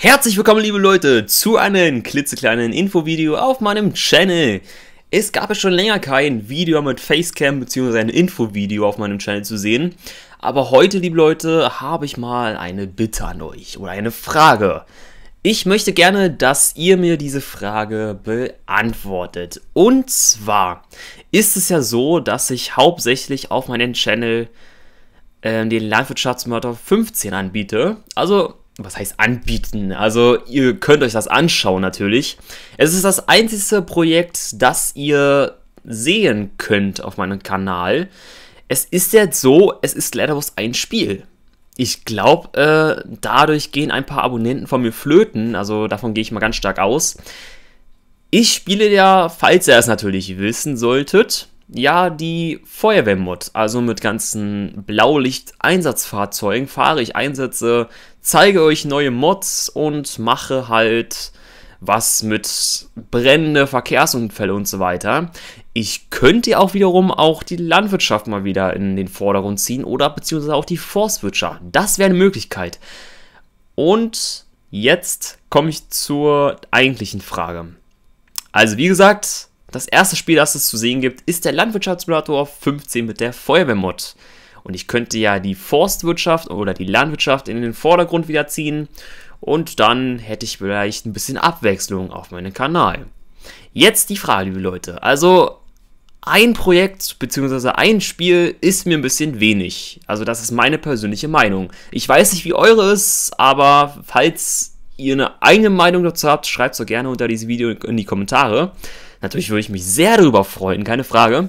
Herzlich willkommen, liebe Leute, zu einem klitzekleinen Infovideo auf meinem Channel. Es gab ja schon länger kein Video mit Facecam bzw. ein Infovideo auf meinem Channel zu sehen. Aber heute, liebe Leute, habe ich mal eine Bitte an euch oder eine Frage. Ich möchte gerne, dass ihr mir diese Frage beantwortet. Und zwar ist es ja so, dass ich hauptsächlich auf meinem Channel äh, den Landwirtschaftsmörder 15 anbiete. Also was heißt anbieten? Also ihr könnt euch das anschauen natürlich. Es ist das einzige Projekt, das ihr sehen könnt auf meinem Kanal. Es ist jetzt so, es ist Letterboxd ein Spiel. Ich glaube, äh, dadurch gehen ein paar Abonnenten von mir flöten. Also davon gehe ich mal ganz stark aus. Ich spiele ja, falls ihr es natürlich wissen solltet, ja, die Feuerwehrmod, also mit ganzen Blaulicht-Einsatzfahrzeugen fahre ich Einsätze, zeige euch neue Mods und mache halt was mit Brände, Verkehrsunfälle und so weiter. Ich könnte auch wiederum auch die Landwirtschaft mal wieder in den Vordergrund ziehen oder beziehungsweise auch die Forstwirtschaft. Das wäre eine Möglichkeit. Und jetzt komme ich zur eigentlichen Frage. Also wie gesagt, das erste Spiel, das es zu sehen gibt, ist der Landwirtschaftssimulator 15 mit der Feuerwehrmod. Und ich könnte ja die Forstwirtschaft oder die Landwirtschaft in den Vordergrund wieder ziehen. Und dann hätte ich vielleicht ein bisschen Abwechslung auf meinem Kanal. Jetzt die Frage, liebe Leute. Also ein Projekt bzw. ein Spiel ist mir ein bisschen wenig. Also das ist meine persönliche Meinung. Ich weiß nicht, wie eure ist, aber falls ihr eine eigene Meinung dazu habt, schreibt es doch gerne unter diesem Video in die Kommentare. Natürlich würde ich mich sehr darüber freuen, keine Frage.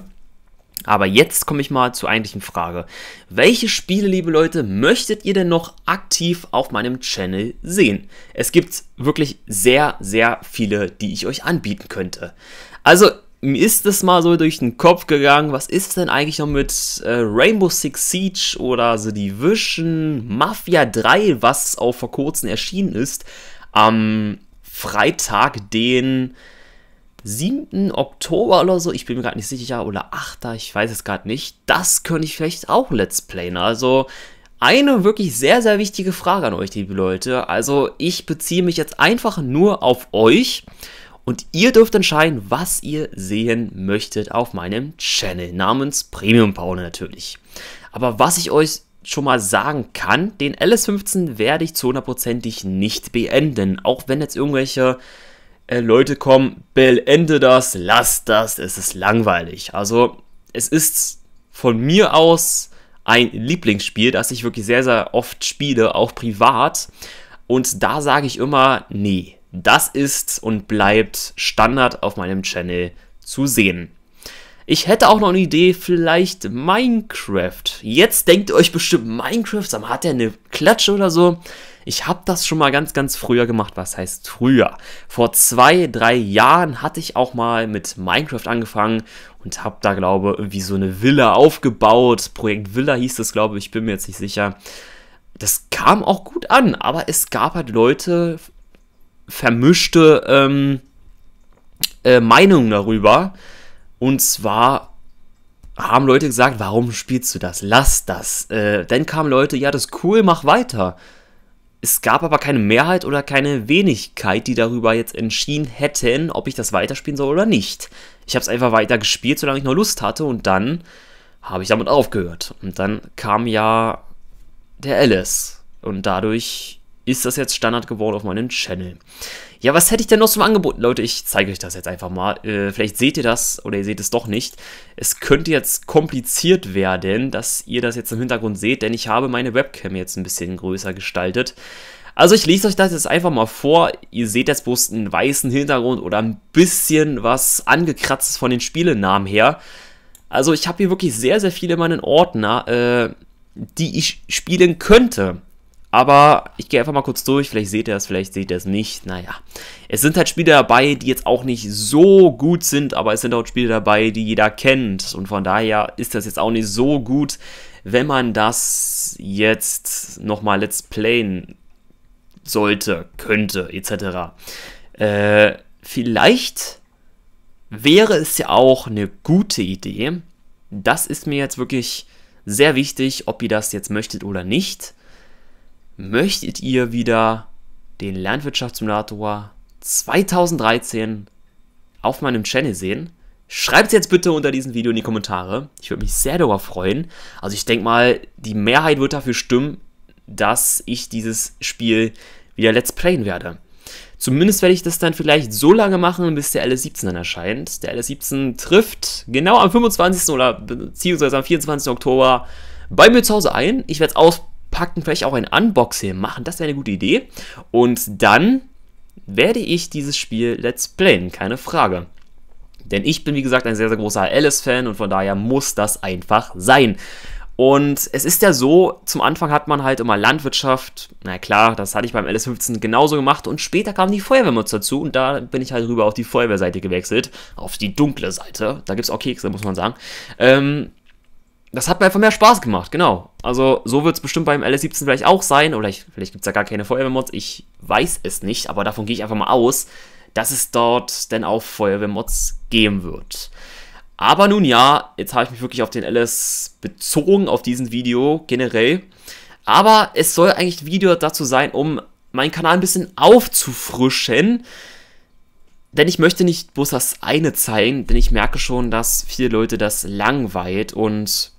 Aber jetzt komme ich mal zur eigentlichen Frage. Welche Spiele, liebe Leute, möchtet ihr denn noch aktiv auf meinem Channel sehen? Es gibt wirklich sehr, sehr viele, die ich euch anbieten könnte. Also, mir ist es mal so durch den Kopf gegangen, was ist denn eigentlich noch mit äh, Rainbow Six Siege oder The Division, Mafia 3, was auch vor kurzem erschienen ist, am Freitag, den 7. Oktober oder so, ich bin mir gerade nicht sicher, oder 8. ich weiß es gerade nicht. Das könnte ich vielleicht auch Let's Playen. Also eine wirklich sehr, sehr wichtige Frage an euch, liebe Leute. Also ich beziehe mich jetzt einfach nur auf euch. Und ihr dürft entscheiden, was ihr sehen möchtet auf meinem Channel namens Premium Power natürlich. Aber was ich euch schon mal sagen kann, den LS15 werde ich zu 100%ig nicht beenden. Auch wenn jetzt irgendwelche äh, Leute kommen, beende das, lass das, es ist langweilig. Also es ist von mir aus ein Lieblingsspiel, das ich wirklich sehr, sehr oft spiele, auch privat. Und da sage ich immer, nee, das ist und bleibt Standard auf meinem Channel zu sehen. Ich hätte auch noch eine Idee, vielleicht Minecraft. Jetzt denkt ihr euch bestimmt, Minecraft, hat der eine Klatsche oder so? Ich habe das schon mal ganz, ganz früher gemacht. Was heißt früher? Vor zwei, drei Jahren hatte ich auch mal mit Minecraft angefangen und habe da, glaube ich, irgendwie so eine Villa aufgebaut. Projekt Villa hieß das, glaube ich, bin mir jetzt nicht sicher. Das kam auch gut an, aber es gab halt Leute, vermischte ähm, äh, Meinungen darüber. Und zwar haben Leute gesagt, warum spielst du das? Lass das. Äh, dann kamen Leute, ja, das ist cool, mach weiter. Es gab aber keine Mehrheit oder keine Wenigkeit, die darüber jetzt entschieden hätten, ob ich das weiterspielen soll oder nicht. Ich habe es einfach weiter gespielt, solange ich noch Lust hatte und dann habe ich damit aufgehört. Und dann kam ja der Alice und dadurch ist das jetzt Standard geworden auf meinem Channel. Ja, was hätte ich denn noch zum Angebot? Leute, ich zeige euch das jetzt einfach mal. Äh, vielleicht seht ihr das oder ihr seht es doch nicht. Es könnte jetzt kompliziert werden, dass ihr das jetzt im Hintergrund seht, denn ich habe meine Webcam jetzt ein bisschen größer gestaltet. Also ich lese euch das jetzt einfach mal vor. Ihr seht jetzt bloß einen weißen Hintergrund oder ein bisschen was angekratztes von den Spielenamen her. Also ich habe hier wirklich sehr, sehr viele in meinen Ordner, äh, die ich spielen könnte. Aber ich gehe einfach mal kurz durch, vielleicht seht ihr es, vielleicht seht ihr es nicht. Naja, es sind halt Spiele dabei, die jetzt auch nicht so gut sind, aber es sind auch Spiele dabei, die jeder kennt. Und von daher ist das jetzt auch nicht so gut, wenn man das jetzt nochmal let's playen sollte, könnte, etc. Äh, vielleicht wäre es ja auch eine gute Idee. Das ist mir jetzt wirklich sehr wichtig, ob ihr das jetzt möchtet oder nicht möchtet ihr wieder den Landwirtschaftssimulator 2013 auf meinem Channel sehen? Schreibt es jetzt bitte unter diesem Video in die Kommentare. Ich würde mich sehr darüber freuen. Also ich denke mal, die Mehrheit wird dafür stimmen, dass ich dieses Spiel wieder Let's Playen werde. Zumindest werde ich das dann vielleicht so lange machen, bis der LS17 dann erscheint. Der LS17 trifft genau am 25. oder beziehungsweise am 24. Oktober bei mir zu Hause ein. Ich werde es ausprobieren packen, vielleicht auch ein Unboxing machen. Das wäre eine gute Idee. Und dann werde ich dieses Spiel Let's Playen, keine Frage. Denn ich bin, wie gesagt, ein sehr, sehr großer Alice-Fan und von daher muss das einfach sein. Und es ist ja so, zum Anfang hat man halt immer Landwirtschaft. Na klar, das hatte ich beim LS15 genauso gemacht. Und später kamen die Feuerwehrmods dazu. Und da bin ich halt rüber auf die Feuerwehrseite gewechselt. Auf die dunkle Seite. Da gibt es auch Kekse, muss man sagen. Ähm, das hat mir einfach mehr Spaß gemacht, genau. Also so wird es bestimmt beim LS17 vielleicht auch sein, oder ich, vielleicht gibt es da gar keine Feuerwehrmods, ich weiß es nicht, aber davon gehe ich einfach mal aus, dass es dort denn auch Feuerwehrmods geben wird. Aber nun ja, jetzt habe ich mich wirklich auf den LS bezogen, auf diesen Video generell. Aber es soll eigentlich ein Video dazu sein, um meinen Kanal ein bisschen aufzufrischen. Denn ich möchte nicht bloß das eine zeigen, denn ich merke schon, dass viele Leute das langweilt und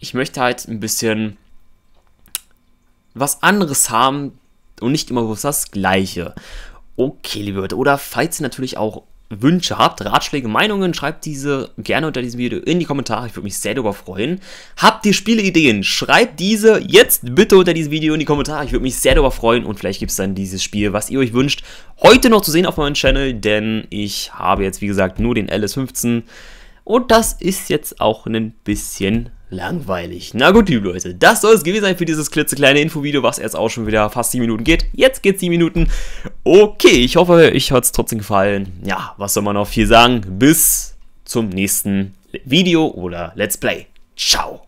ich möchte halt ein bisschen was anderes haben und nicht immer bloß das Gleiche. Okay, liebe Leute, oder falls ihr natürlich auch Wünsche habt, Ratschläge, Meinungen, schreibt diese gerne unter diesem Video in die Kommentare. Ich würde mich sehr darüber freuen. Habt ihr Spieleideen? Schreibt diese jetzt bitte unter diesem Video in die Kommentare. Ich würde mich sehr darüber freuen und vielleicht gibt es dann dieses Spiel, was ihr euch wünscht, heute noch zu sehen auf meinem Channel, denn ich habe jetzt, wie gesagt, nur den LS15 und das ist jetzt auch ein bisschen Langweilig. Na gut, liebe Leute, das soll es gewesen sein für dieses klitzekleine Infovideo, was jetzt auch schon wieder fast 7 Minuten geht. Jetzt geht's 7 Minuten. Okay, ich hoffe, euch hat es trotzdem gefallen. Ja, was soll man noch viel sagen? Bis zum nächsten Video oder Let's Play. Ciao.